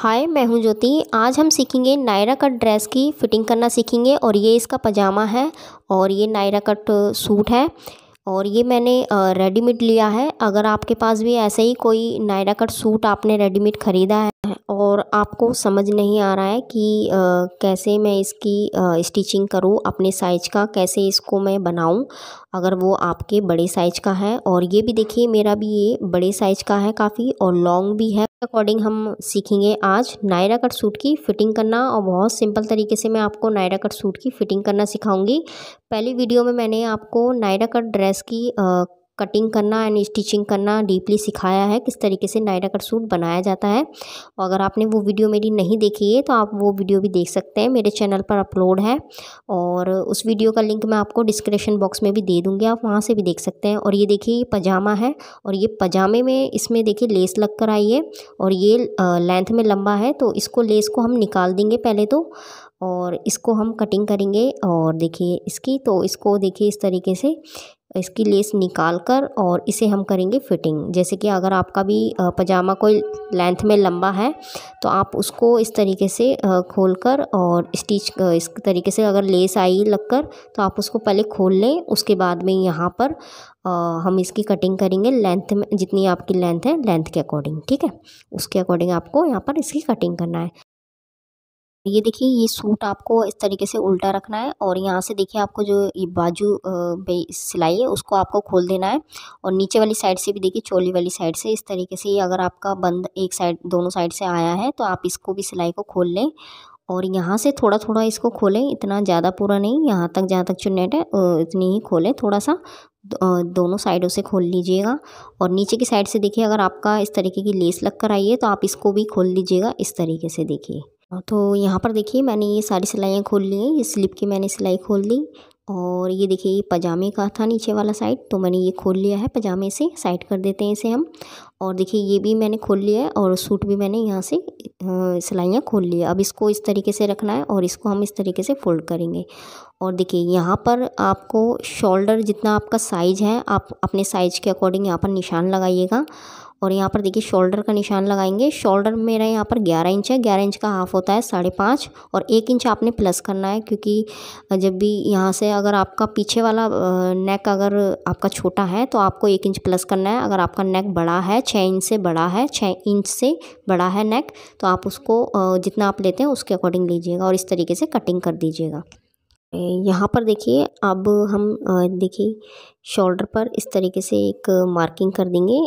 हाय मैं हूं ज्योति आज हम सीखेंगे नायरा कट ड्रेस की फिटिंग करना सीखेंगे और ये इसका पजामा है और ये नायरा कट सूट है और ये मैंने रेडीमेड लिया है अगर आपके पास भी ऐसे ही कोई नायरा कट सूट आपने रेडीमेड ख़रीदा है और आपको समझ नहीं आ रहा है कि आ, कैसे मैं इसकी स्टिचिंग करूँ अपने साइज का कैसे इसको मैं बनाऊँ अगर वो आपके बड़े साइज का है और ये भी देखिए मेरा भी ये बड़े साइज का है काफ़ी और लॉन्ग भी है अकॉर्डिंग हम सीखेंगे आज नायरा कट सूट की फिटिंग करना और बहुत सिंपल तरीके से मैं आपको नायरा कट सूट की फिटिंग करना सिखाऊंगी पहली वीडियो में मैंने आपको नायरा कट ड्रेस ड्रेस की आ, कटिंग करना एंड स्टिचिंग करना डीपली सिखाया है किस तरीके से नायरा कट सूट बनाया जाता है और अगर आपने वो वीडियो मेरी नहीं देखी है तो आप वो वीडियो भी देख सकते हैं मेरे चैनल पर अपलोड है और उस वीडियो का लिंक मैं आपको डिस्क्रिप्शन बॉक्स में भी दे दूँगी आप वहाँ से भी देख सकते हैं और ये देखिए ये पजामा है और ये पजामे में इसमें देखिए लेस लग कर आई है और ये लेंथ में लंबा है तो इसको लेस को हम निकाल देंगे पहले तो और इसको हम कटिंग करेंगे और देखिए इसकी तो इसको देखिए इस तरीके से इसकी लेस निकाल कर और इसे हम करेंगे फिटिंग जैसे कि अगर आपका भी पजामा कोई लेंथ में लंबा है तो आप उसको इस तरीके से खोल कर और स्टिच इस तरीके से अगर लेस आई लगकर तो आप उसको पहले खोल लें उसके बाद में यहाँ पर हम इसकी कटिंग करेंगे लेंथ में जितनी आपकी लेंथ है लेंथ के अकॉर्डिंग ठीक है उसके अकॉर्डिंग आपको यहाँ पर इसकी कटिंग करना है ये देखिए ये सूट आपको इस तरीके से उल्टा रखना है और यहाँ से देखिए आपको जो ये बाजू सिलाई है उसको आपको खोल देना है और नीचे वाली साइड से भी देखिए चोली वाली साइड से इस तरीके से ये अगर आपका बंद एक साइड दोनों साइड से आया है तो आप इसको भी सिलाई को खोल लें और यहाँ से थोड़ा थोड़ा इसको खोलें इतना ज़्यादा पूरा नहीं यहाँ तक जहाँ तक चुनेट है इतनी ही खोलें थोड़ा सा दोनों साइडों से खोल लीजिएगा और नीचे की साइड से देखिए अगर आपका इस तरीके की लेस लग कर आई है तो आप इसको भी खोल लीजिएगा इस तरीके से देखिए तो यहाँ पर देखिए मैंने ये सारी सिलाइयाँ खोल ली हैं ये स्लिप की मैंने सिलाई खोल दी और ये देखिए ये पजामे का था नीचे वाला साइड तो मैंने ये खोल लिया है पजामे से साइड कर देते हैं इसे हम और देखिए ये भी मैंने खोल लिया है और सूट भी मैंने यहाँ से सिलाइयाँ खोल लिया अब इसको इस तरीके से रखना है और इसको हम इस तरीके से फोल्ड करेंगे और देखिए यहाँ पर आपको शोल्डर जितना आपका साइज़ है आप अपने साइज़ के अकॉर्डिंग यहाँ पर निशान लगाइएगा और यहाँ पर देखिए शोल्डर का निशान लगाएंगे शोल्डर मेरा यहाँ पर ग्यारह इंच है ग्यारह इंच का हाफ होता है साढ़े पाँच और एक इंच आपने प्लस करना है क्योंकि जब भी यहाँ से अगर आपका पीछे वाला नेक अगर आपका छोटा है तो आपको एक इंच प्लस करना है अगर आपका नेक बड़ा है छः इंच से बड़ा है छः इंच से बड़ा है नेक तो आप उसको जितना आप लेते हैं उसके अकॉर्डिंग लीजिएगा और इस तरीके से कटिंग कर दीजिएगा यहाँ पर देखिए अब हम देखिए शोल्डर पर इस तरीके से एक मार्किंग कर देंगे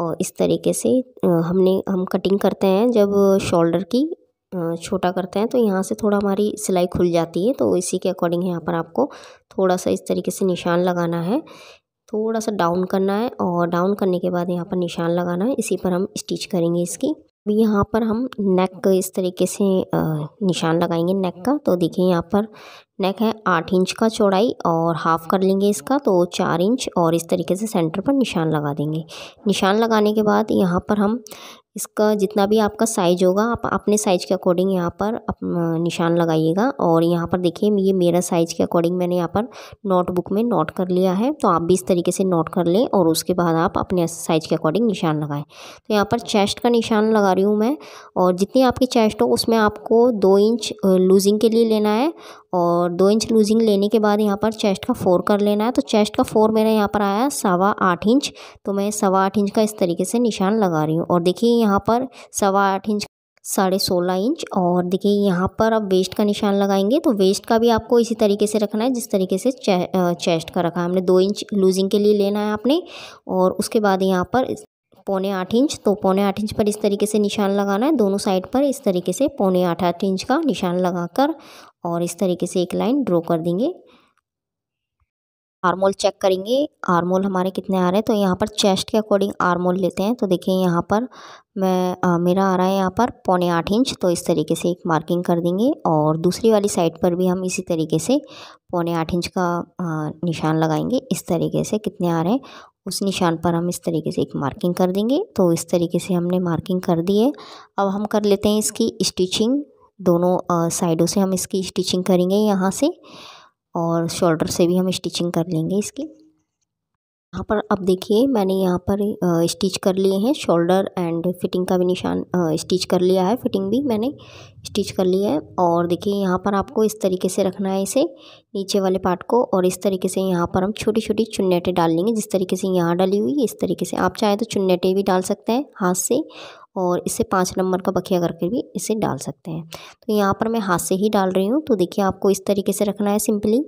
और इस तरीके से हमने हम कटिंग करते हैं जब शोल्डर की छोटा करते हैं तो यहाँ से थोड़ा हमारी सिलाई खुल जाती है तो इसी के अकॉर्डिंग यहाँ पर आपको थोड़ा सा इस तरीके से निशान लगाना है थोड़ा सा डाउन करना है और डाउन करने के बाद यहाँ पर निशान लगाना है इसी पर हम स्टिच करेंगे इसकी अभी यहाँ पर हम नेक इस तरीके से निशान लगाएंगे नेक का तो देखिए यहाँ पर नेक है आठ इंच का चौड़ाई और हाफ़ कर लेंगे इसका तो चार इंच और इस तरीके से सेंटर पर निशान लगा देंगे निशान लगाने के बाद यहाँ पर हम इसका जितना भी आपका साइज होगा आप अपने साइज़ के अकॉर्डिंग यहाँ पर निशान लगाइएगा और यहाँ पर देखिए ये मेरा साइज़ के अकॉर्डिंग मैंने यहाँ पर नोटबुक में नोट कर लिया है तो आप भी इस तरीके से नोट कर लें और उसके बाद आप अपने साइज़ के अकॉर्डिंग निशान लगाएं तो यहाँ पर चेस्ट का निशान लगा रही हूँ मैं और जितनी आपकी चेस्ट हो उसमें आपको दो इंच लूजिंग के लिए लेना है और और दो इंच लूजिंग लेने के बाद यहाँ पर चेस्ट का फोर कर लेना है तो चेस्ट का फोर मेरा यहाँ पर आया सवा आठ इंच तो मैं सवा आठ इंच का इस तरीके से निशान लगा रही हूँ और देखिए यहाँ पर सवा आठ इंच साढ़े सोलह इंच और देखिए यहाँ पर अब वेस्ट का निशान लगाएंगे तो वेस्ट का भी आपको इसी तरीके से रखना है जिस तरीके से चे, चेस्ट का रखा है हमने दो इंच लूजिंग के लिए लेना है आपने और उसके बाद यहाँ पर पौने आठ इंच तो पौने आठ इंच पर इस तरीके से निशान लगाना है दोनों साइड पर इस तरीके से पौने आठ आठ इंच का निशान लगाकर और इस तरीके से एक लाइन ड्रॉ कर देंगे आर्मोल चेक करेंगे आर्मोल हमारे कितने आ रहे हैं तो यहाँ पर चेस्ट के अकॉर्डिंग आर्मोल लेते हैं तो देखिए यहाँ पर मैं आ, मेरा आ रहा है यहाँ पर पौने आठ इंच तो इस तरीके से एक मार्किंग कर देंगे और दूसरी वाली साइड पर भी हम इसी तरीके से पौने आठ इंच का आ, निशान लगाएंगे इस तरीके से कितने आ रहे हैं उस निशान पर हम इस तरीके से एक मार्किंग कर देंगे तो इस तरीके से हमने मार्किंग कर दी है अब हम कर लेते हैं इसकी स्टिचिंग दोनों साइडों से हम इसकी स्टिचिंग करेंगे यहाँ से और शोल्डर से भी हम स्टिचिंग कर लेंगे इसकी यहाँ पर अब देखिए मैंने यहाँ पर स्टिच कर लिए हैं शोल्डर एंड फिटिंग का भी निशान स्टिच कर लिया है फिटिंग भी मैंने स्टिच कर लिया है और देखिए यहाँ पर आपको इस तरीके से रखना है इसे नीचे वाले पार्ट को और इस तरीके से यहाँ पर हम छोटी छोटी चुन्नेटे डाल लेंगे जिस तरीके से यहाँ डाली हुई इस तरीके से आप चाहें तो चुन्नेटे भी डाल सकते हैं हाथ से और इसे पाँच नंबर का बखिया करके भी इसे डाल सकते हैं तो यहाँ पर मैं हाथ से ही डाल रही हूँ तो देखिए आपको इस तरीके से रखना है सिंपली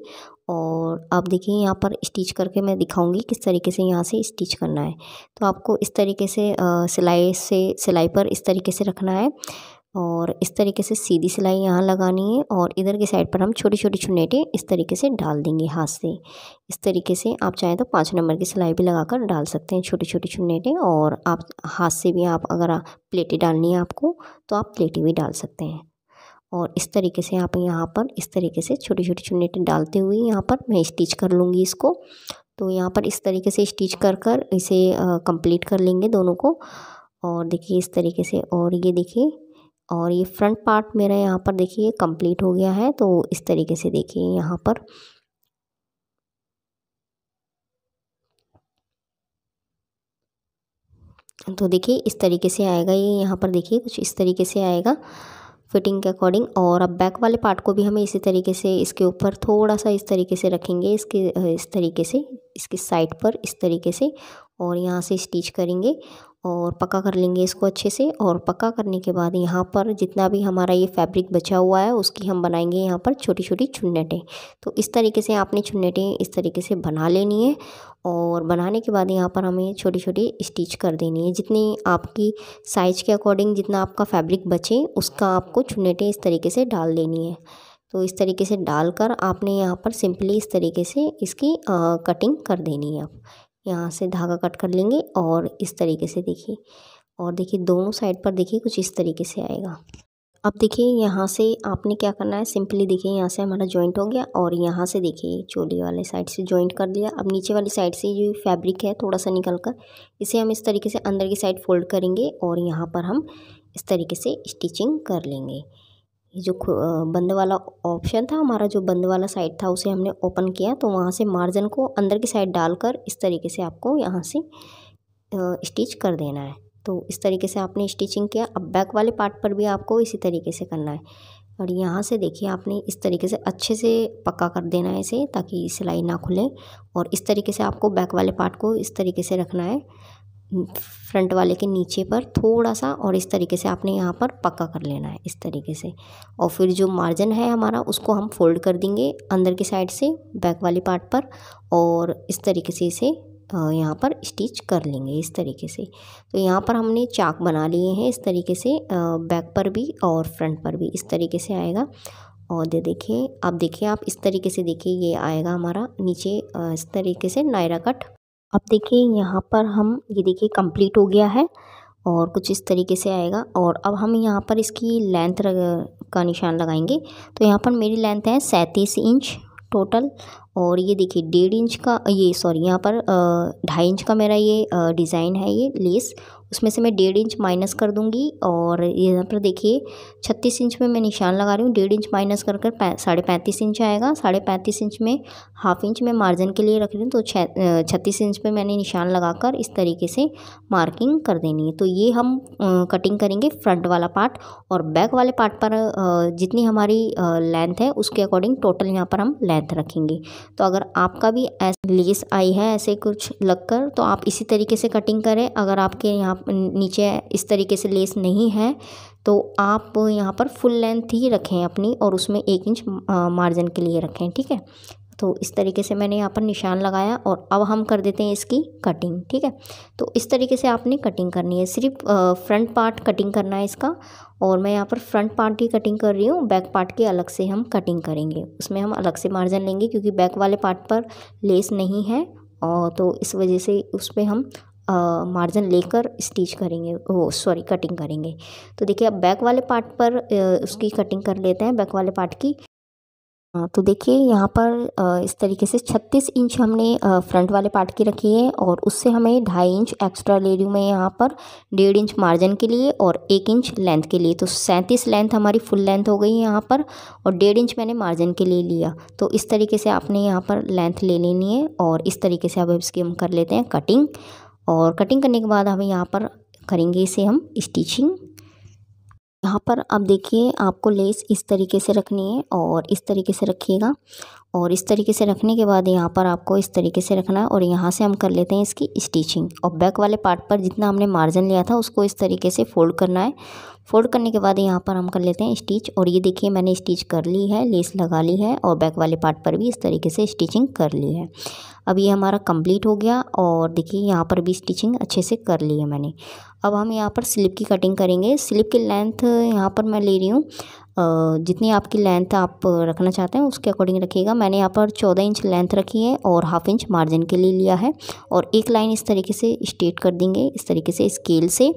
और आप देखिए यहाँ पर स्टिच करके मैं दिखाऊंगी किस तरीके से यहाँ से स्टिच करना है तो आपको इस तरीके से सिलाई से सिलाई पर इस तरीके से रखना है और इस तरीके से सीधी सिलाई यहाँ लगानी है और इधर के साइड पर हम छोटी छोटी चुनेटें इस तरीके से डाल देंगे हाथ से इस तरीके से आप चाहें तो पाँच नंबर की सिलाई भी लगाकर डाल सकते हैं छोटी छोटी चुनेटें और आप हाथ से भी आप अगर प्लेटें डालनी है आपको तो आप प्लेटें भी डाल सकते हैं और इस तरीके से आप यहाँ पर इस तरीके से छोटे छोटे चुने डालते हुए यहाँ पर मैं स्टिच कर लूँगी इसको तो यहाँ पर इस तरीके से स्टिच कर कर इसे कंप्लीट कर लेंगे दोनों को और देखिए इस तरीके से और ये देखिए और ये फ्रंट पार्ट मेरा यहाँ पर देखिए कंप्लीट हो गया है तो इस तरीके से देखिए यहाँ पर तो देखिए इस तरीके से आएगा ये यहाँ पर देखिए कुछ इस तरीके से आएगा फिटिंग के अकॉर्डिंग और अब बैक वाले पार्ट को भी हमें इसी तरीके से इसके ऊपर थोड़ा सा इस तरीके से रखेंगे इसके इस तरीके से इसकी साइड पर इस तरीके से और यहाँ से स्टिच करेंगे और पक्का कर लेंगे इसको अच्छे से और पक्का करने के बाद यहाँ पर जितना भी हमारा ये फैब्रिक बचा हुआ है उसकी हम बनाएंगे यहाँ पर छोटी छोटी चुन्नटें तो इस तरीके से आपने छुन्नेटें इस तरीके से बना लेनी है और बनाने के बाद यहाँ पर हमें छोटी छोटी स्टिच कर देनी है जितनी आपकी साइज के अकॉर्डिंग जितना आपका फैब्रिक बचे उसका आपको चुन्नटें इस तरीके से डाल देनी है तो इस तरीके से डालकर आपने यहाँ पर सिंपली इस तरीके से इसकी आ, कटिंग कर देनी है यहाँ से धागा कट कर लेंगे और इस तरीके से देखिए और देखिए दोनों साइड पर देखिए कुछ इस तरीके से आएगा अब देखिए यहाँ से आपने क्या करना है सिंपली देखिए यहाँ से हमारा जॉइंट हो गया और यहाँ से देखिए चोली वाले साइड से जॉइंट कर लिया अब नीचे वाली साइड से जो फैब्रिक है थोड़ा सा निकल कर इसे हम इस तरीके से अंदर की साइड फोल्ड करेंगे और यहाँ पर हम इस तरीके से स्टिचिंग कर लेंगे ये जो बंद वाला ऑप्शन था हमारा जो बंद वाला साइड था उसे हमने ओपन किया तो वहाँ से मार्जिन को अंदर की साइड डालकर इस तरीके से आपको यहाँ से स्टिच कर देना है तो इस तरीके से आपने स्टिचिंग किया अब बैक वाले पार्ट पर भी आपको इसी तरीके से करना है और यहाँ से देखिए आपने इस तरीके से अच्छे से पक्का कर देना है इसे ताकि सिलाई ना खुले और इस तरीके से आपको बैक वाले पार्ट को इस तरीके से रखना है फ्रंट वाले के नीचे पर थोड़ा सा और इस तरीके से आपने यहाँ पर पक्का कर लेना है इस तरीके से और फिर जो मार्जिन है हमारा उसको हम फोल्ड कर देंगे अंदर की साइड से बैक वाली पार्ट पर और इस तरीके से इसे यहाँ पर स्टिच कर लेंगे इस तरीके से तो यहाँ पर हमने चाक बना लिए हैं इस तरीके से बैक पर भी और फ्रंट पर भी इस तरीके से आएगा और दे देखिए आप देखिए आप इस तरीके से देखिए ये आएगा हमारा नीचे इस तरीके से नायरा कट अब देखिए यहाँ पर हम ये देखिए कंप्लीट हो गया है और कुछ इस तरीके से आएगा और अब हम यहाँ पर इसकी लेंथ का निशान लगाएंगे तो यहाँ पर मेरी लेंथ है सैंतीस इंच टोटल और ये देखिए डेढ़ इंच का ये सॉरी यहाँ पर ढाई इंच का मेरा ये डिज़ाइन है ये लेस उसमें से मैं डेढ़ इंच माइनस कर दूंगी और यहाँ पर देखिए छत्तीस इंच में मैं निशान लगा रही हूँ डेढ़ इंच माइनस कर कर साढ़े पैंतीस इंच आएगा साढ़े पैंतीस इंच में हाफ इंच में मार्जिन के लिए रख रही हूँ तो छत्तीस इंच पे मैंने निशान लगाकर इस तरीके से मार्किंग कर देनी है तो ये हम कटिंग करेंगे फ्रंट वाला पार्ट और बैक वाले पार्ट पर जितनी हमारी लेंथ है उसके अकॉर्डिंग टोटल यहाँ पर हम लेंथ रखेंगे तो अगर आपका भी लेस आई है ऐसे कुछ लगकर तो आप इसी तरीके से कटिंग करें अगर आपके यहाँ नीचे इस तरीके से लेस नहीं है तो आप यहाँ पर फुल लेंथ ही रखें अपनी और उसमें एक इंच मार्जिन के लिए रखें ठीक है तो इस तरीके से मैंने यहाँ पर निशान लगाया और अब हम कर देते हैं इसकी कटिंग ठीक है तो इस तरीके से आपने कटिंग करनी है सिर्फ फ्रंट पार्ट कटिंग करना है इसका और मैं यहाँ पर फ्रंट पार्ट की कटिंग कर रही हूँ बैक पार्ट की अलग से हम कटिंग करेंगे उसमें हम अलग से मार्जिन लेंगे क्योंकि बैक वाले पार्ट पर लेस नहीं है और तो इस वजह से उस पर हम मार्जिन लेकर स्टिच करेंगे वो सॉरी कटिंग करेंगे तो देखिए अब बैक वाले पार्ट पर उसकी कटिंग कर लेते हैं बैक वाले पार्ट की तो देखिए यहाँ पर इस तरीके से 36 इंच हमने फ्रंट वाले पार्ट की रखी है और उससे हमें ढाई इंच एक्स्ट्रा ले रही हूँ मैं यहाँ पर डेढ़ इंच मार्जिन के लिए और एक इंच लेंथ के लिए तो सैंतीस लेंथ हमारी फुल लेंथ हो गई है यहाँ पर और डेढ़ इंच मैंने मार्जिन के लिए लिया तो इस तरीके से आपने यहाँ पर लेंथ ले लेनी है और इस तरीके से अब इसकी हम कर लेते हैं कटिंग और कटिंग करने के बाद हमें यहाँ पर करेंगे इसे हम स्टिचिंग यहाँ पर आप देखिए आपको लेस इस तरीके से रखनी है और इस तरीके से रखिएगा और इस तरीके से रखने के बाद यहाँ पर आपको इस तरीके से रखना है और यहाँ से हम कर लेते हैं इसकी स्टिचिंग और बैक वाले पार्ट पर जितना हमने मार्जिन लिया था उसको इस तरीके से फोल्ड करना है फोल्ड करने के बाद यहाँ पर हम कर लेते हैं स्टिच और ये देखिए मैंने स्टिच कर ली है लेस लगा ली है और बैक वाले पार्ट पर भी इस तरीके से स्टिचिंग कर ली है अब ये हमारा कंप्लीट हो गया और देखिए यहाँ पर भी स्टिचिंग अच्छे से कर ली है मैंने अब हम यहाँ पर स्लिप की कटिंग करेंगे स्लिप की लेंथ यहाँ पर मैं ले रही हूँ जितनी आपकी लेंथ आप रखना चाहते हैं उसके अकॉर्डिंग रखिएगा मैंने यहाँ पर चौदह इंच लेंथ रखी है और हाफ इंच मार्जिन के लिए लिया है और एक लाइन इस तरीके से स्ट्रेट कर देंगे इस तरीके से स्केल से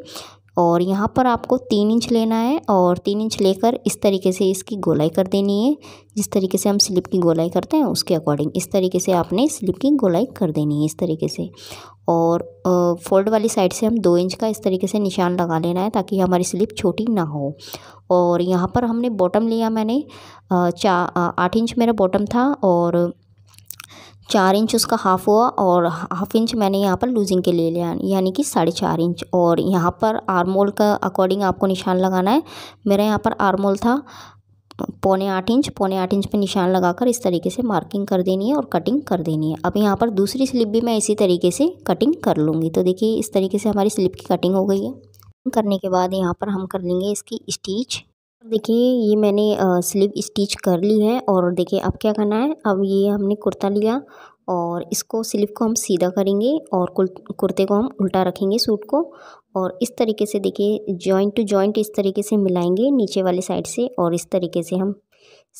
और यहाँ पर आपको तीन इंच लेना है और तीन इंच लेकर इस तरीके से इसकी गोलाई कर देनी है जिस तरीके से हम स्लिप की गोलाई करते हैं उसके अकॉर्डिंग इस तरीके से आपने स्लिप की गोलाई कर देनी है इस तरीके से और फोल्ड वाली साइड से हम दो इंच का इस तरीके से निशान लगा लेना है ताकि हमारी स्लिप छोटी ना हो और यहाँ पर हमने बॉटम लिया मैंने चा आठ इंच मेरा बॉटम था और चार इंच उसका हाफ़ हुआ और हाफ़ इंच मैंने यहाँ पर लूजिंग के लिए लिया यानी कि साढ़े चार इंच और यहाँ पर आरमोल का अकॉर्डिंग आपको निशान लगाना है मेरा यहाँ पर आरमोल था पौने आठ इंच पौने आठ इंच पे निशान लगाकर इस तरीके से मार्किंग कर देनी है और कटिंग कर देनी है अब यहाँ पर दूसरी स्लिप भी मैं इसी तरीके से कटिंग कर लूँगी तो देखिए इस तरीके से हमारी स्लिप की कटिंग हो गई है करने के बाद यहाँ पर हम कर लेंगे इसकी इस देखिए ये मैंने स्लीव स्टिच कर ली है और देखिए अब क्या करना है अब ये हमने कुर्ता लिया और इसको स्लीव को हम सीधा करेंगे और कुर्ते को हम उल्टा रखेंगे सूट को और इस तरीके से देखिए जॉइंट टू जॉइंट इस तरीके से मिलाएंगे नीचे वाले साइड से और इस तरीके से हम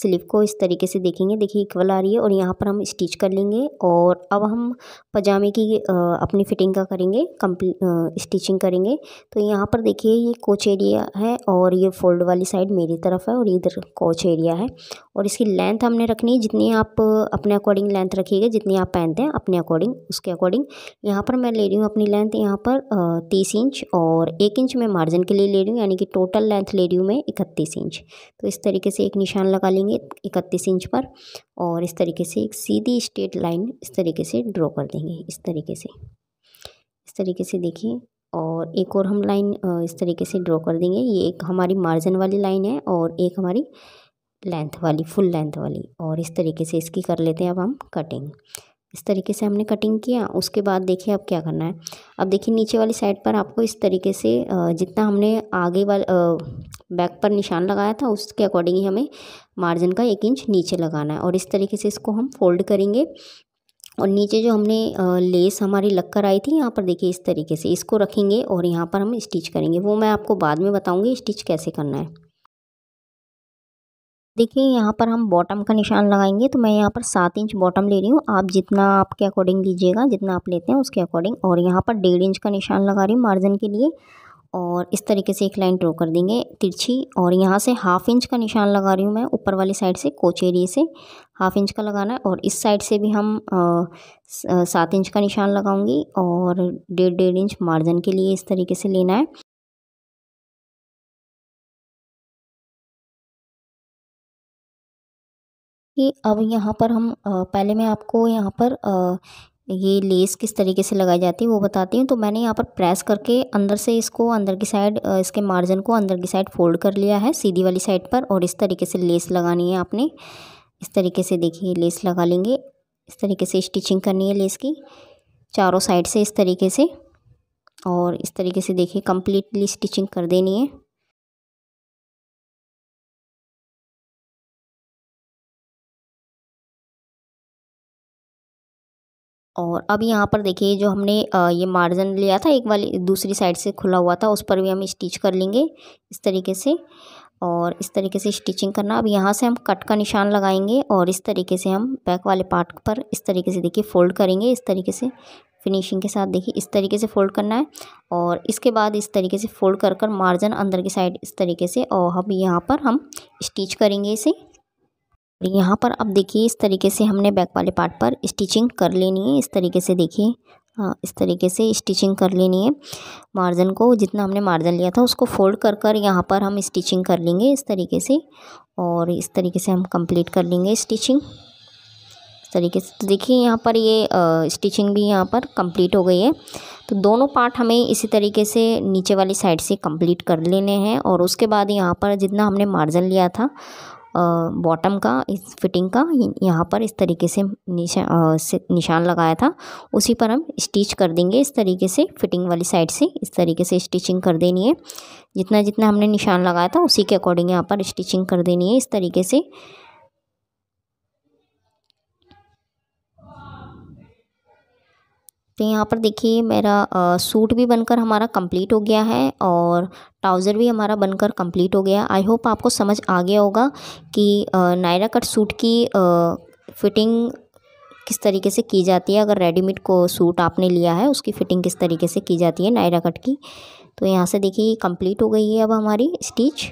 स्लीव को इस तरीके से देखेंगे देखिए इक्वल आ रही है और यहाँ पर हम स्टिच कर लेंगे और अब हम पजामे की अपनी फिटिंग का करेंगे कम्प्ली स्टिचिंग करेंगे तो यहाँ पर देखिए ये कोच एरिया है और ये फोल्ड वाली साइड मेरी तरफ है और इधर कोच एरिया है और इसकी लेंथ हमने रखनी है जितनी आप अपने अकॉर्डिंग लेंथ रखिएगा जितनी आप पहनते हैं अपने अकॉर्डिंग उसके अकॉर्डिंग यहाँ पर मैं ले रही हूँ अपनी लेंथ यहाँ पर तीस इंच और एक इंच मैं मार्जिन के लिए ले रही हूँ यानी कि टोटल लेंथ ले रही हूँ मैं इकतीस इंच तो इस तरीके से एक निशान लगा लेंगे देंगे इकतीस इंच पर और इस तरीके से एक सीधी स्ट्रेट लाइन इस तरीके से ड्रॉ कर देंगे इस तरीके से इस तरीके से देखिए और एक और हम लाइन इस तरीके से ड्रॉ कर देंगे ये एक हमारी मार्जिन वाली लाइन है और एक हमारी लेंथ वाली फुल लेंथ वाली और इस तरीके से इसकी कर लेते हैं अब हम कटिंग इस तरीके से हमने कटिंग किया उसके बाद देखिए अब क्या करना है अब देखिए नीचे वाली साइड पर आपको इस तरीके से जितना हमने आगे वाले बैक पर निशान लगाया था उसके अकॉर्डिंग ही हमें मार्जिन का एक इंच नीचे लगाना है और इस तरीके से इसको हम फोल्ड करेंगे और नीचे जो हमने लेस हमारी लग कर आई थी यहाँ पर देखिए इस तरीके से इसको रखेंगे और यहाँ पर हम स्टिच करेंगे वो मैं आपको बाद में बताऊँगी स्टिच कैसे करना है देखिए यहाँ पर हम बॉटम का निशान लगाएंगे तो मैं यहाँ पर सात इंच बॉटम ले रही हूँ आप जितना आपके अकॉर्डिंग लीजिएगा जितना आप लेते हैं उसके अकॉर्डिंग और यहाँ पर डेढ़ इंच का निशान लगा रही हूँ मार्जिन के लिए और इस तरीके से एक लाइन ड्रॉ कर देंगे तिरछी और यहाँ से हाफ इंच का निशान लगा रही हूँ मैं ऊपर वाली साइड से कोच से हाफ इंच का लगाना है और इस साइड से भी हम सात इंच का निशान लगाऊंगी और डेढ़ डेढ़ इंच मार्जिन के लिए इस तरीके से लेना है कि अब यहाँ पर हम पहले मैं आपको यहाँ पर ये लेस किस तरीके से लगाई जाती है वो बताती हूँ तो मैंने यहाँ पर प्रेस करके अंदर से इसको अंदर की साइड इसके मार्जिन को अंदर की साइड फोल्ड कर लिया है सीधी वाली साइड पर और इस तरीके से लेस लगानी है आपने इस तरीके से देखिए लेस लगा लेंगे इस तरीके से स्टिचिंग करनी है लेस की चारों साइड से इस तरीके से और इस तरीके से देखिए कम्प्लीटली स्टिचिंग कर देनी है और अब यहाँ पर देखिए जो हमने ये मार्जिन लिया था एक वाली दूसरी साइड से खुला हुआ था उस पर भी हम स्टिच कर लेंगे इस तरीके से और इस तरीके से स्टिचिंग करना अब यहाँ से हम कट का निशान लगाएंगे और इस तरीके से हम बैक वाले पार्ट पर इस तरीके से देखिए फोल्ड करेंगे इस तरीके से फिनिशिंग के साथ देखिए इस तरीके से फोल्ड करना है और इसके बाद इस तरीके से फोल्ड कर कर मार्जिन अंदर की साइड इस तरीके से और अब यहाँ पर हम स्टिच करेंगे इसे यहाँ पर अब देखिए इस तरीके से हमने बैक वाले पार्ट पर स्टिचिंग कर लेनी है इस तरीके से देखिए हाँ इस तरीके से स्टिचिंग कर लेनी है मार्जिन को जितना हमने मार्जिन लिया था उसको फोल्ड कर कर यहाँ पर हम स्टिचिंग कर लेंगे इस तरीके से और इस तरीके से हम कंप्लीट कर लेंगे स्टिचिंग इस तरीके से तो देखिए यहाँ पर ये स्टिचिंग भी यहाँ पर कंप्लीट हो गई है तो दोनों पार्ट हमें इसी तरीके से नीचे वाली साइड से कंप्लीट कर लेने हैं और उसके बाद यहाँ पर जितना हमने मार्जिन लिया था बॉटम का इस फिटिंग का यहाँ पर इस तरीके से निशान निशान लगाया था उसी पर हम स्टिच कर देंगे इस तरीके से फिटिंग वाली साइड से इस तरीके से स्टिचिंग कर देनी है जितना जितना हमने निशान लगाया था उसी के अकॉर्डिंग यहाँ पर स्टिचिंग कर देनी है इस तरीके से तो यहाँ पर देखिए मेरा सूट भी बनकर हमारा कंप्लीट हो गया है और ट्राउज़र भी हमारा बनकर कंप्लीट हो गया आई होप आपको समझ आ गया होगा कि नायरा कट सूट की फ़िटिंग किस तरीके से की जाती है अगर रेडीमेड को सूट आपने लिया है उसकी फ़िटिंग किस तरीके से की जाती है नायरा कट की तो यहाँ से देखिए कंप्लीट हो गई है अब हमारी स्टिच